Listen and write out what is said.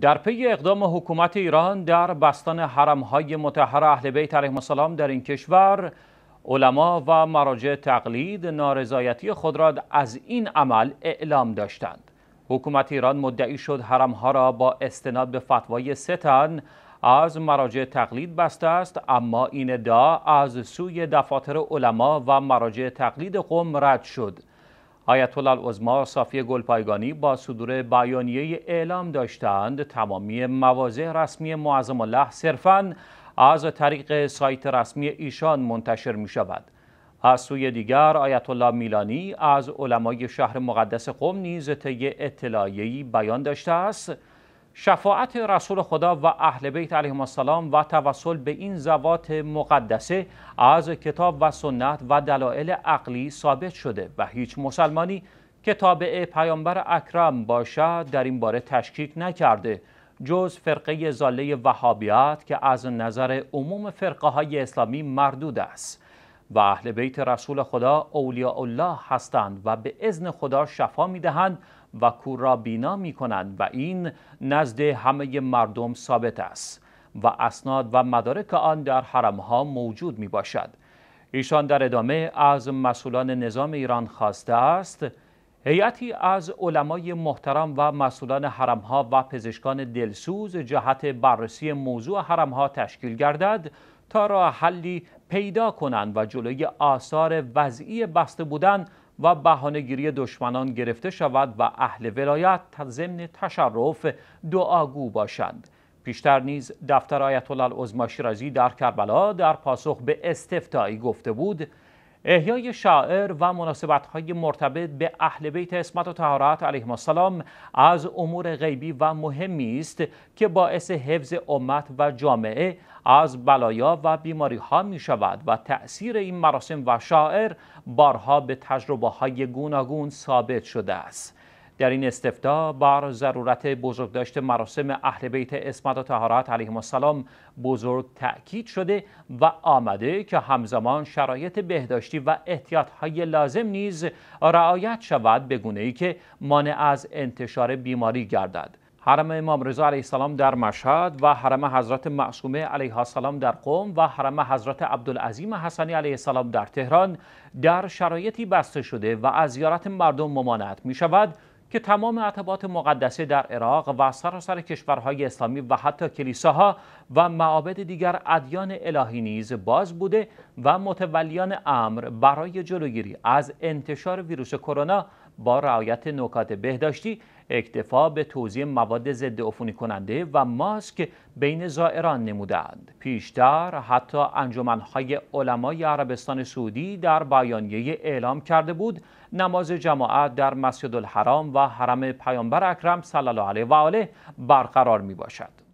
در پی اقدام حکومت ایران در بستن حرمهای متحر اهل بیت علیه السلام در این کشور علما و مراجع تقلید نارضایتی خود را از این عمل اعلام داشتند حکومت ایران مدعی شد حرمها را با استناد به فتوای ستن از مراجع تقلید بسته است اما این ادعا از سوی دفاتر علما و مراجع تقلید قوم رد شد آیت الله العظما صافی گلپایگانی با صدور بیانیه اعلام داشتند تمامی مواضع رسمی معظم الله صرفا از طریق سایت رسمی ایشان منتشر می شود از سوی دیگر آیت الله میلانی از علمای شهر مقدس قم نیز طی اطلاعیه‌ای بیان داشته است شفاعت رسول خدا و اهل بیت علیهم السلام و توسل به این زوات مقدسه از کتاب و سنت و دلایل عقلی ثابت شده و هیچ مسلمانی که تابع پیامبر اکرم باشد در این باره تشکیک نکرده جز فرقه زاله وهابیت که از نظر عموم فرقه های اسلامی مردود است و اهل بیت رسول خدا اولیاء الله هستند و به اذن خدا شفا می دهند و کور را بینا می کنند و این نزد همه مردم ثابت است و اسناد و مدارک آن در حرم ها موجود می باشد ایشان در ادامه از مسئولان نظام ایران خواسته است هیئتی از علمای محترم و مسئولان حرمها و پزشکان دلسوز جهت بررسی موضوع حرمها تشکیل گردد تا راه حلی پیدا کنند و جلوی آثار وضعی بسته بودن و بهانهگیری دشمنان گرفته شود و اهل ولایت ضمن تشرف دعاگو باشند پیشتر نیز دفتر آیت الله رزی در کربلا در پاسخ به استفتایی گفته بود احیای شاعر و های مرتبط به اهل بیت اسمت و طهارت علیهم السلام از امور غیبی و مهمی است که باعث حفظ امت و جامعه از بلایا و بیماری ها می شود و تأثیر این مراسم و شاعر بارها به تجربه های گوناگون ثابت شده است. در این استفتا بر ضرورت بزرگداشت مراسم اهل بیت اسمت و تهارت علیهم السلام بزرگ تأکید شده و آمده که همزمان شرایط بهداشتی و احتیاط های لازم نیز رعایت شود به گونه ای که مانع از انتشار بیماری گردد حرم امام رضا علیه السلام در مشهد و حرم حضرت معصومه علیه السلام در قم و حرم حضرت عبدالعظیم حسنی علیه السلام در تهران در شرایطی بسته شده و از زیارت مردم ممانعت می شود که تمام اعتباط مقدسه در عراق و سراسر کشورهای اسلامی و حتی کلیساها و معابد دیگر ادیان الهی نیز باز بوده و متولیان امر برای جلوگیری از انتشار ویروس کرونا با رعایت نکات بهداشتی اکتفا به توزیع مواد ضد عفونی کننده و ماسک بین زائران نمودند. پیشتر حتی انجمنهای علمای عربستان سعودی در بیانیه اعلام کرده بود نماز جماعت در مسجد الحرام و حرم پیامبر اکرم صلی الله علیه و آله برقرار می باشد.